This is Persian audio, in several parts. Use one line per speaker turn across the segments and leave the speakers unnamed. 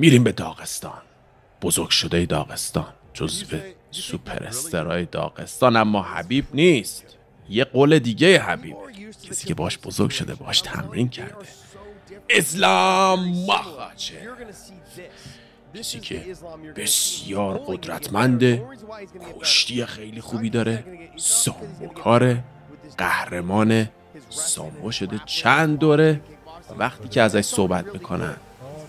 میریم به داغستان بزرگ شده داغستان جزو سوپرسترهای داغستان اما حبیب نیست یه قول دیگه حبیب کسی که باش بزرگ شده باش تمرین کرده اسلام مخاچه کسی که بسیار قدرتمنده کشتی خیلی خوبی داره ساموکاره قهرمان سامو شده چند دوره وقتی که ازش صحبت میکنن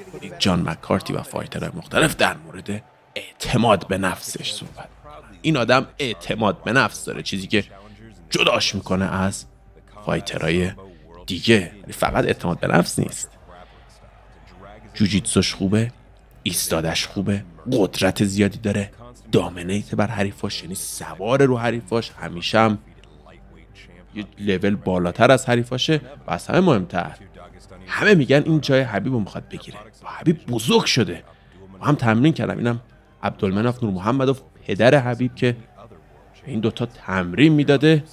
کنید جان مکارتی و فایترهای مختلف در مورد اعتماد به نفسش صحبت این آدم اعتماد به نفس داره چیزی که جداش میکنه از فایترهای دیگه یعنی فقط اعتماد به نفس نیست جوجیتسوش خوبه ایستادش خوبه قدرت زیادی داره دامنیت بر حریفاش یعنی سوار رو حریفاش همیشه هم یه لول بالاتر از حریفاشه و از همه مهمتر همه میگن این جای حبیب رو میخواد بگیره با حبیب بزرگ شده و هم تمرین کردم اینم عبدالمناف نور و پدر حبیب که این دوتا تمرین میداده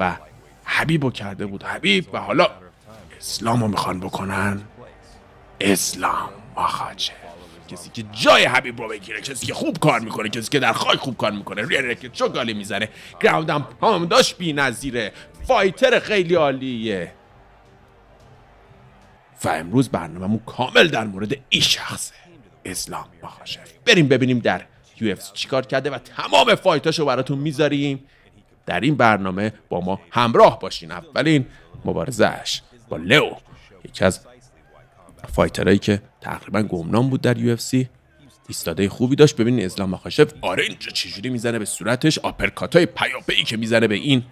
و حبیب رو کرده بود حبیب و حالا اسلام رو میخوان بکنن اسلام مخاجه کسی که جای حبیب رو بگیره کسی که خوب کار میکنه کسی که در خاک خوب کار میکنه روی که چو گالی میزنه گراوندم پامداش بی نظیره فایتر خیلی عالیه و امروز برنامهمون کامل در مورد این شخصه اسلام مخاشف بریم ببینیم در یو اف چیکار کرده و تمام فایتاشو براتون میذاریم در این برنامه با ما همراه باشین اولین مبارزهش با لو یکی از فایترهایی که تقریبا گمنام بود در یو اف سی ایستاده خوبی داشت ببین اسلام مخاشف آره اینجا چجوری میزنه به صورتش آپرکاتای پیاپی که میزنه به این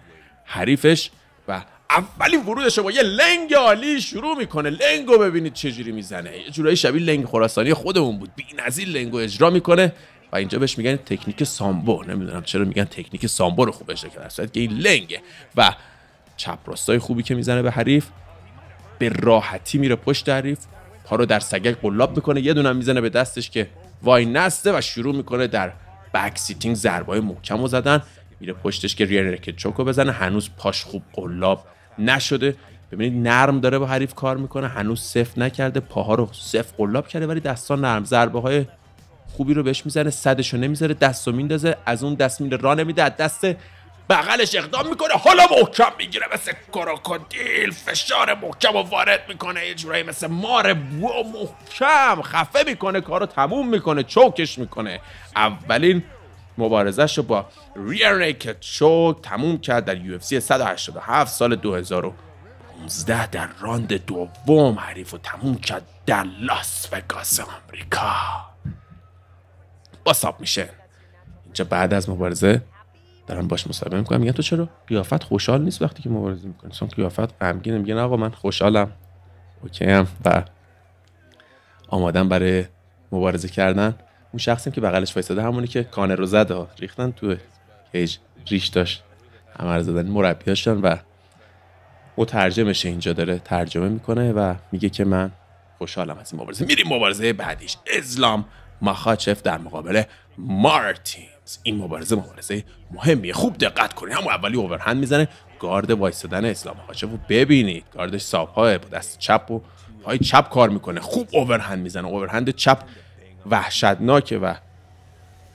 حریفش و اولین ورودش با یه لنگ عالی شروع میکنه لنگو ببینید چجوری میزنه یه جورایی شبیه لنگ خراسانی خودمون بود لنگ لنگو اجرا میکنه و اینجا بهش میگن تکنیک سامبو نمیدونم چرا میگن تکنیک سامبو رو خوب اجرا کرده که این لنگه و چپ راستای خوبی که میزنه به حریف به راحتی میره پشت حریف پا رو در سگک قلاب میکنه یه دونم میزنه به دستش که وای نسته و شروع میکنه در بک سیتینگ ضربای محکم زدن میره پشتش که ریر رکت چوکو بزنه هنوز پاش خوب قلاب نشده ببینید نرم داره با حریف کار میکنه هنوز سف نکرده پاها رو سف قلاب کرده ولی دستا نرم ضربه های خوبی رو بهش میزنه صدش رو نمیذاره دستو میندازه از اون دست میره راه نمیده از دست بغلش اقدام میکنه حالا محکم میگیره مثل کروکودیل فشار محکم و وارد میکنه یه جورایی مثل مار و محکم خفه میکنه کارو تموم میکنه چوکش میکنه اولین مبارزش رو با ریر نیکت شوک تموم کرد در سی 187 سال 2015 در راند دوم حریف رو تموم کرد در لاس وگاس آمریکا با ساب میشه اینجا بعد از مبارزه دارم باش مصاحبه میکنم میگن تو چرا قیافت خوشحال نیست وقتی که مبارزه میکنی چون قیافت غمگینه میگه آقا من خوشحالم اوکی هم و آمادم برای مبارزه کردن اون شخصیم که بغلش وایساده همونی که کانه رو زده ریختن تو کیج ریش داشت عمر زدن مربی داشتن و مترجمش اینجا داره ترجمه میکنه و میگه که من خوشحالم از این مبارزه میریم مبارزه بعدیش اسلام مخاچف در مقابل مارتینز این مبارزه مبارزه مهمیه خوب دقت کنید هم اولی اوورهند میزنه گارد وایستدن اسلام مخاچف رو ببینید گاردش های با دست چپ و پای چپ کار میکنه خوب اوورهند میزنه اوورهند چپ وحشتناکه و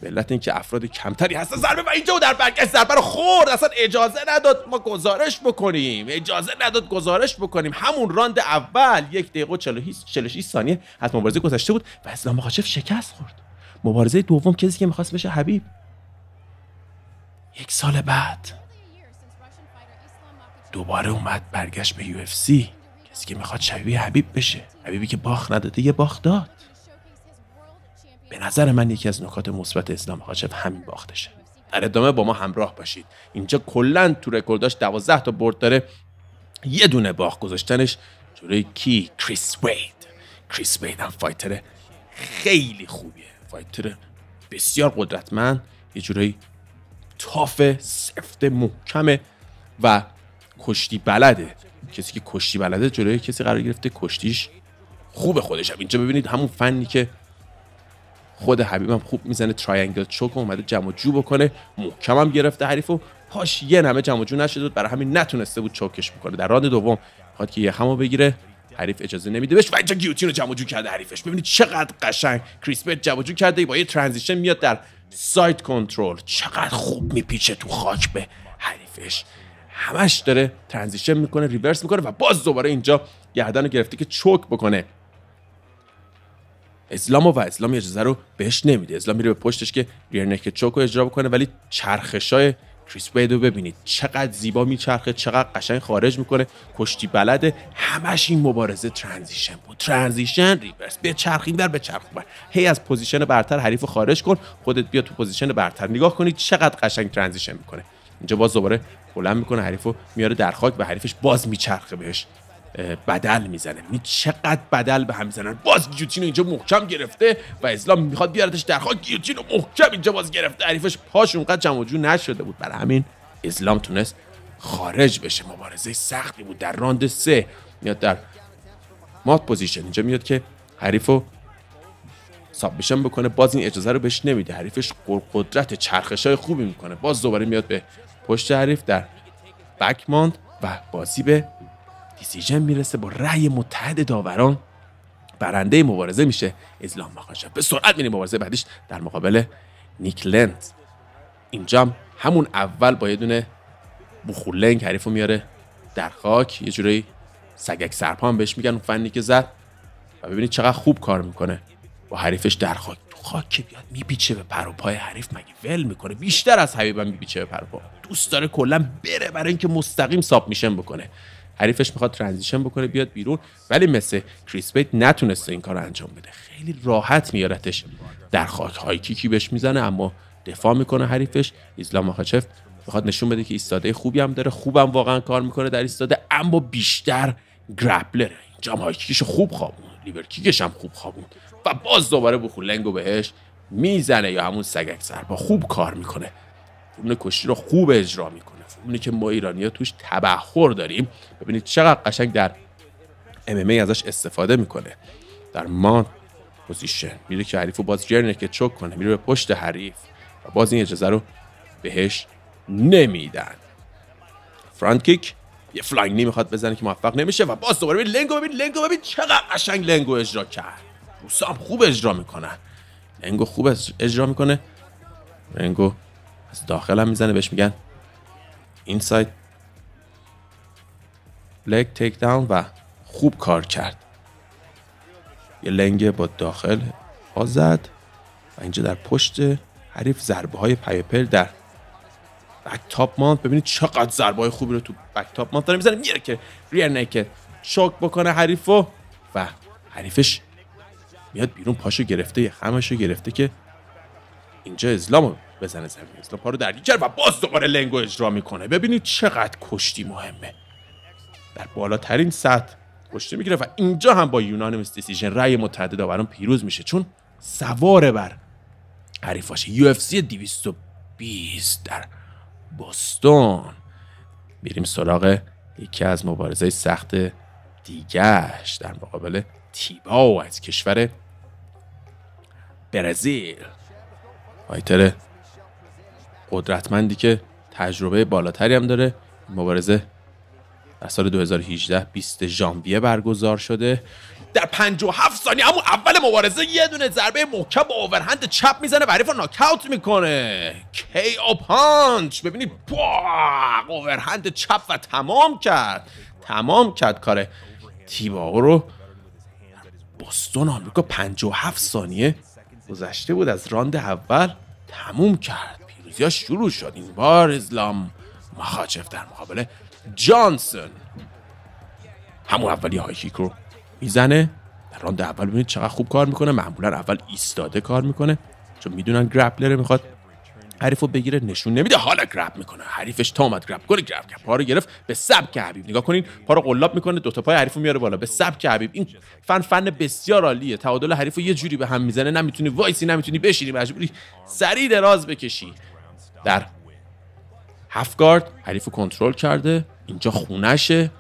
به علت اینکه افراد کمتری هستن ضربه و اینجا و در برگشت ضربه رو خورد اصلا اجازه نداد ما گزارش بکنیم اجازه نداد گزارش بکنیم همون راند اول یک دقیقه و 46 ثانیه از مبارزه گذشته بود و اسلام مخاچف شکست خورد مبارزه دوم کسی که میخواست بشه حبیب یک سال بعد دوباره اومد برگشت به UFC کسی که میخواد شبیه حبیب بشه حبیبی که باخت نداده یه باخت داد به نظر من یکی از نکات مثبت اسلام حاجب همین باختشه در ادامه با ما همراه باشید اینجا کلا تو رکورداش 12 تا برد داره یه دونه باخت گذاشتنش جلوی کی کریس وید کریس وید هم فایتر خیلی خوبیه فایتر بسیار قدرتمند یه جورایی تاف سفت محکمه و کشتی بلده کسی که کشتی بلده جلوی کسی قرار گرفته کشتیش خوب خودش هم اینجا ببینید همون فنی که خود حبیبم خوب میزنه تراینگل چوک اومده جمع جو بکنه محکم هم گرفته حریف و پاش یه نمه جمع جو نشده بود برای همین نتونسته بود چوکش بکنه در راند دوم خواد که یه همو بگیره حریف اجازه نمیده بهش و اینجا گیوتین رو جمع جو کرده حریفش ببینید چقدر قشنگ کریسپت جمع جو کرده با یه ترانزیشن میاد در سایت کنترل چقدر خوب میپیچه تو خاک به حریفش همش داره ترانزیشن میکنه ریورس میکنه و باز دوباره اینجا گردن رو گرفته که چوک بکنه اسلام و اسلام اجازه رو بهش نمیده اسلام میره به پشتش که ریرنک چوک رو اجرا بکنه ولی چرخشای کریس رو ببینید چقدر زیبا میچرخه چقدر قشنگ خارج میکنه کشتی بلده همش این مبارزه ترانزیشن بود ترانزیشن ریورس به چرخین بر به چرخ بر هی از پوزیشن برتر حریف خارج کن خودت بیا تو پوزیشن برتر نگاه کنید چقدر قشنگ ترانزیشن میکنه اینجا باز دوباره بلند میکنه حریفو میاره در خاک و حریفش باز میچرخه بهش بدل میزنه می چقدر بدل به هم میزنن باز گیوتینو اینجا محکم گرفته و اسلام میخواد بیارتش در خاک گیوتین رو محکم اینجا باز گرفته حریفش پاش اونقدر جمع جو نشده بود برای همین اسلام تونست خارج بشه مبارزه سختی بود در راند سه میاد در مات پوزیشن اینجا میاد که حریف رو سابمیشن بکنه باز این اجازه رو بهش نمیده حریفش قدرت چرخش های خوبی میکنه باز دوباره میاد به پشت حریف در بک ماند و بازی به دیسیژن میرسه با رأی متحد داوران برنده مبارزه میشه اسلام ماخاشف به سرعت میره مبارزه بعدیش در مقابل نیکلند اینجا همون اول با یه دونه بوخولنگ حریف میاره در خاک یه جوری سگک سرپا هم بهش میگن اون فنی که زد و ببینید چقدر خوب کار میکنه با حریفش در خاک تو خاک که بیاد میپیچه به پر و پای حریف مگه ول میکنه بیشتر از حبیبم میپیچه به پر و پا دوست داره کلا بره برای اینکه مستقیم ساب میشن بکنه حریفش میخواد ترانزیشن بکنه بیاد بیرون ولی مثل کریس بیت نتونسته این کار رو انجام بده خیلی راحت میارتش در خاک های کیکی بهش میزنه اما دفاع میکنه حریفش اسلام مخاچف میخواد نشون بده که ایستاده خوبی هم داره خوبم واقعا کار میکنه در ایستاده اما بیشتر گرپلره اینجا کیکش خوب خوابون لیبر کیکش هم خوب خوابون و باز دوباره لنگو بهش میزنه یا همون سگک سر با خوب کار میکنه فنون کشتی رو خوب اجرا میکنه اونی که ما ایرانیا توش تبخور داریم ببینید چقدر قشنگ در ام ازش استفاده میکنه در مان پوزیشن میره که حریف باز جرنه که چک کنه میره به پشت حریف و باز این اجازه رو بهش نمیدن فرانت کیک یه فلاینگ میخواد بزنه که موفق نمیشه و باز دوباره ببین لنگو ببین لنگو ببین چقدر قشنگ لنگو اجرا کرد روسا هم خوب اجرا میکنن لنگو خوب اجرا میکنه لنگو از داخل هم بهش میگن اینساید لگ تیک داون و خوب کار کرد یه لنگه با داخل آزد و اینجا در پشت حریف ضربه های پیپل در بک تاپ مانت ببینید چقدر ضربه های خوبی رو تو بک تاپ مانت داره میزنه میره که ریر نکه شاک بکنه حریف و و حریفش میاد بیرون پاشو گرفته یه خمشو گرفته که اینجا ازلامو بزنه زمین اسلوب رو در و باز دوباره لنگو اجرا میکنه ببینید چقدر کشتی مهمه در بالاترین سطح کشتی میگیره و اینجا هم با یونانیمس دیسیژن رأی متعدد آوران پیروز میشه چون سوار بر حریفاش یو اف سی 220 در بوستون میریم سراغ یکی از مبارزه سخت دیگرش در مقابل تیباو از کشور برزیل فایتر قدرتمندی که تجربه بالاتری هم داره مبارزه در سال 2018 20 ژانویه برگزار شده در 57 ثانیه همون اول مبارزه یه دونه ضربه محکم با اوورهند چپ میزنه و حریف ناکاوت میکنه کی او پانچ ببینید با اوورهند چپ و تمام کرد تمام کرد کار تیباو رو بستون آمریکا 57 ثانیه گذشته بود از راند اول تموم کرد یا شروع شد این بار اسلام مخاچف در مقابل جانسون همون اولی های کیک رو میزنه در راند اول ببینید چقدر خوب کار میکنه معمولا اول ایستاده کار میکنه چون میدونن گرپلره میخواد حریف بگیره نشون نمیده حالا گرپ میکنه حریفش تا اومد گرپ کنه گرپ کرد پا رو گرفت به سبک حبیب نگاه کنین پا قلاب میکنه دوتا پای حریف رو میاره بالا به سبک حبیب این فن فن بسیار عالیه تعادل حریف رو یه جوری به هم میزنه نمیتونی وایسی نمیتونی بشینی مجبوری سری دراز بکشی در گارد حریف رو کنترل کرده اینجا خونشه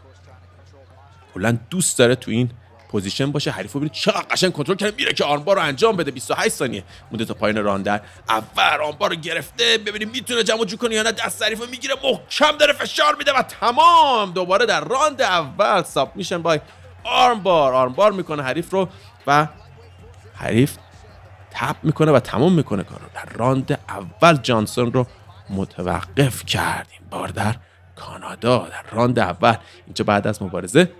کلا دوست داره تو این پوزیشن باشه حریف رو ببینید چقدر قشنگ کنترل کرده میره که آرمبار رو انجام بده 28 ثانیه مونده تا پایین راندر اول آرمبار رو گرفته ببینیم میتونه جمع جو کنه یا نه دست حریف میگیره محکم داره فشار میده و تمام دوباره در راند اول ساب میشن بای آرمبار آرمبار میکنه حریف رو و حریف تپ میکنه و تمام میکنه کارو در راند اول جانسون رو متوقف کردیم. این بار در کانادا در راند اول اینجا بعد از مبارزه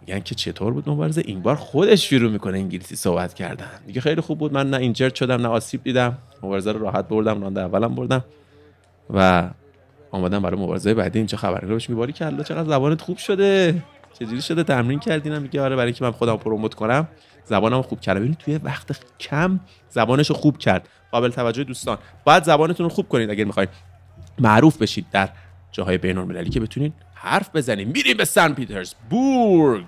میگن که چطور بود مبارزه این بار خودش شروع میکنه انگلیسی صحبت کردن دیگه خیلی خوب بود من نه اینجرد شدم نه آسیب دیدم مبارزه رو راحت بردم راند اولم بردم و آمدم برای مبارزه بعدی اینجا خبره میباری که الله چقدر زبانت خوب شده چجوری شده تمرین کردینم میگه آره برای که من خودم پروموت کنم زبانم خوب کردم ببینید توی وقت کم زبانش رو خوب کرد قابل توجه دوستان باید زبانتون رو خوب کنید اگر میخواید معروف بشید در جاهای المللی که بتونید حرف بزنید میریم به سن پیترزبورگ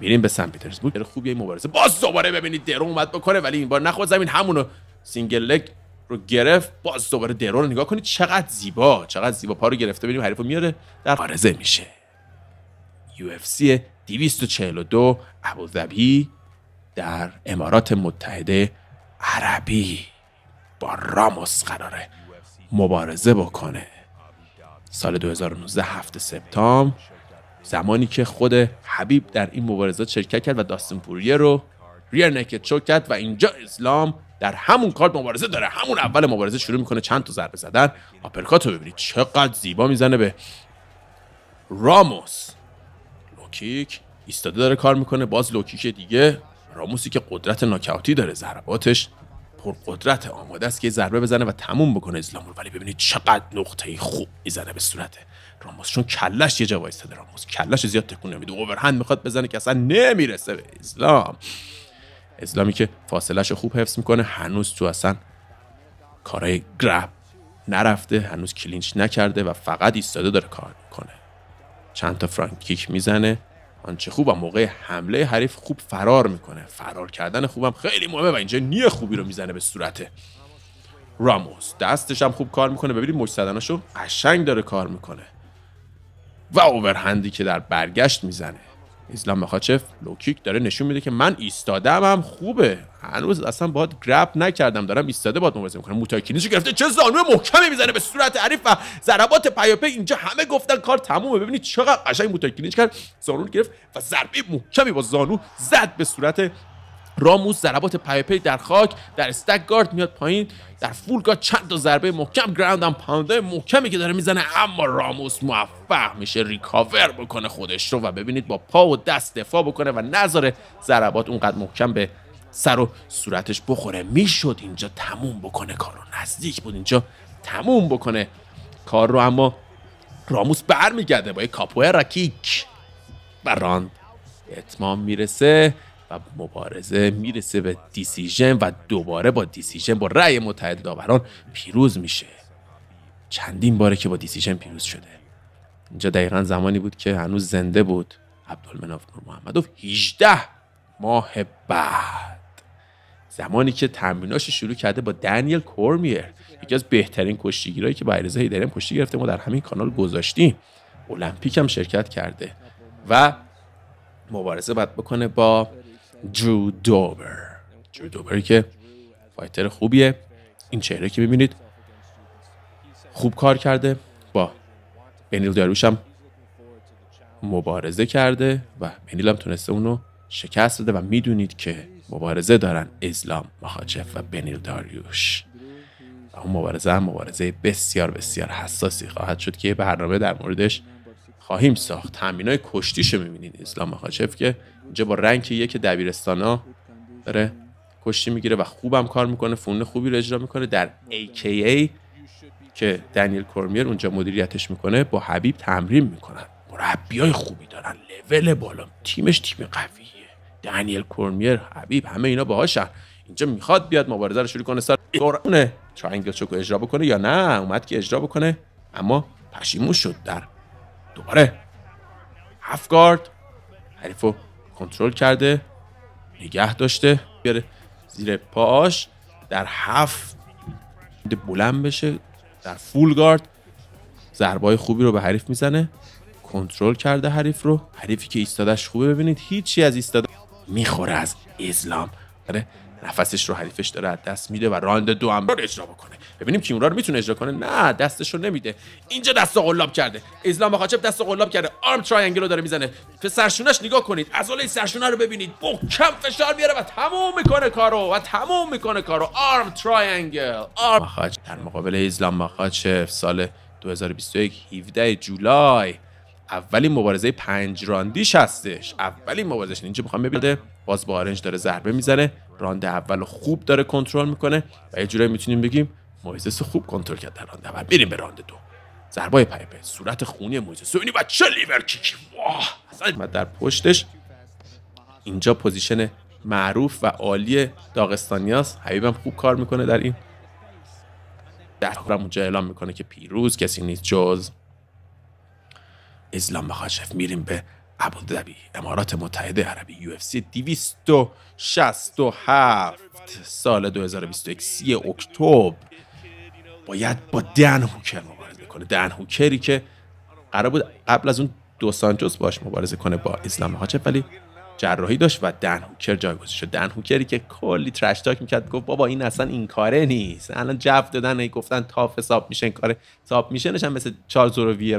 میریم به سن پیترزبورگ خوبیه این مبارزه باز دوباره ببینید درو اومد بکنه ولی این بار نخود زمین همونو سینگل لگ رو گرفت باز دوباره درو رو نگاه کنید چقدر زیبا چقدر زیبا پا رو گرفته ببینیم حریفو میاره در قارزه میشه UFC 242 ابوظبی در امارات متحده عربی با راموس قراره مبارزه بکنه سال 2019 هفته سپتامبر زمانی که خود حبیب در این مبارزه شرکت کرد و داستین پوریه رو ریر نکت چوک کرد و اینجا اسلام در همون کارت مبارزه داره همون اول مبارزه شروع میکنه چند تا ضربه زدن آپرکات رو ببینید چقدر زیبا میزنه به راموس لوکیک ایستاده داره کار میکنه باز لوکیک دیگه راموسی که قدرت ناکاوتی داره ضرباتش پر قدرت آماده است که ضربه بزنه و تموم بکنه اسلامور ولی ببینید چقدر نقطه خوب میزنه به صورت راموس چون کلش یه جوایسته راموس کلش زیاد تکون نمیده اوورهند میخواد بزنه که اصلا نمیرسه به اسلام اسلامی که فاصلهش خوب حفظ میکنه هنوز تو اصلا کارای گرب نرفته هنوز کلینچ نکرده و فقط ایستاده داره کار میکنه چند تا فرانک کیک میزنه آنچه و موقع حمله حریف خوب فرار میکنه فرار کردن خوبم خیلی مهمه و اینجا نیه خوبی رو میزنه به صورته راموس دستش هم خوب کار میکنه ببینید مجسدناشو قشنگ داره کار میکنه و اوورهندی که در برگشت میزنه اسلام مخاچف لوکیک داره نشون میده که من ایستادم هم خوبه هنوز اصلا باید گرب نکردم دارم ایستاده باید مبازه میکنم موتاکینیشو گرفته چه زانو محکمی میزنه به صورت عریف و ضربات پیاپی اینجا همه گفتن کار تمومه ببینید چقدر قشنگ موتاکینیش کرد زانو گرفت و ضربه محکمی با زانو زد به صورت راموس ضربات پی در خاک در استک گارد میاد پایین در فول گارد چند تا ضربه محکم گراند هم پاندای محکمی که داره میزنه اما راموس موفق میشه ریکاور بکنه خودش رو و ببینید با پا و دست دفاع بکنه و نذاره ضربات اونقدر محکم به سر و صورتش بخوره میشد اینجا تموم بکنه کار رو نزدیک بود اینجا تموم بکنه کار رو اما راموس برمیگرده با یه کاپوه کیک و راند اتمام میرسه و مبارزه میرسه به دیسیژن و دوباره با دیسیژن با رأی متحد داوران پیروز میشه چندین باره که با دیسیژن پیروز شده اینجا دقیقا زمانی بود که هنوز زنده بود عبدالمناف نور محمدوف 18 ماه بعد زمانی که تمریناش شروع کرده با دنیل کورمیر یکی از بهترین کشتیگیرایی که با علیرضا کشتی گرفته ما در همین کانال گذاشتیم المپیک هم شرکت کرده و مبارزه باید بکنه با درو دوبر درو دوبری که فایتر خوبیه این چهره که ببینید خوب کار کرده با بنیل داروش هم مبارزه کرده و بنیل هم تونسته اونو شکست داده و میدونید که مبارزه دارن اسلام مخاچف و بنیل داریوش و اون مبارزه هم مبارزه بسیار بسیار حساسی خواهد شد که یه برنامه در موردش خواهیم ساخت تمرینای کشتیشو میبینید اسلام مخاچف که اینجا با رنگ یک یه که دبیرستان ها داره کشتی میگیره و خوبم کار میکنه فون خوبی رو اجرا میکنه در AKA که دنیل کورمیر اونجا مدیریتش میکنه با حبیب تمرین میکنن مربیای خوبی دارن لول بالا تیمش تیم قویه دنیل کورمیر حبیب همه اینا باهاشن اینجا میخواد بیاد مبارزه رو شروع کنه سر دورونه تراینگل چوک اجرا بکنه یا نه اومد که اجرا بکنه اما پشیمون شد در دوباره هفت کنترل کرده نگه داشته بیاره زیر پاش در هفت بلند بشه در فول گارد ضربای خوبی رو به حریف میزنه کنترل کرده حریف رو حریفی که ایستادش خوبه ببینید هیچی از ایستاده میخوره از اسلام آره. نفسش رو حریفش داره از دست میده و راند دو هم رو اجرا بکنه ببینیم کیمورا رو میتونه اجرا کنه نه دستش رو نمیده اینجا دست قلاب کرده اسلام مخاچب دست قلاب کرده آرم تراینگل رو داره میزنه به سرشونش نگاه کنید عضله سرشونه رو ببینید کم فشار میاره و تموم میکنه کارو و تموم میکنه کارو آرم تراینگل آرم در مقابل اسلام مخاچف سال 2021 17 جولای اولین مبارزه پنج راندیش هستش اولین مبارزه اینجا میخوام ببینید باز با آرنج داره ضربه میزنه راند اول خوب داره کنترل میکنه و یه جورایی میتونیم بگیم مویزس خوب کنترل کرد در راند اول بریم به راند دو ضربای پایپه صورت خونی مویزس و چه لیور کیک واه اصلا در پشتش اینجا پوزیشن معروف و عالی داغستانیاس حبیبم خوب کار میکنه در این دستورم اونجا اعلام میکنه که پیروز کسی نیست جز اسلام مخاشف میریم به ابوظبی امارات متحده عربی UFC 267 سال 2021 3 اکتبر باید با دن هوکر مبارزه کنه دن هوکری که قرار بود قبل از اون دو سانچوس باش مبارزه کنه با اسلام مخاشف ولی جراحی داشت و دن هوکر جایگزین شد دن هوکری که کلی ترش تاک میکرد گفت بابا این اصلا این کاره نیست الان جو دادن گفتن تاف حساب میشه این کاره تاپ میشه نشن مثل چارلز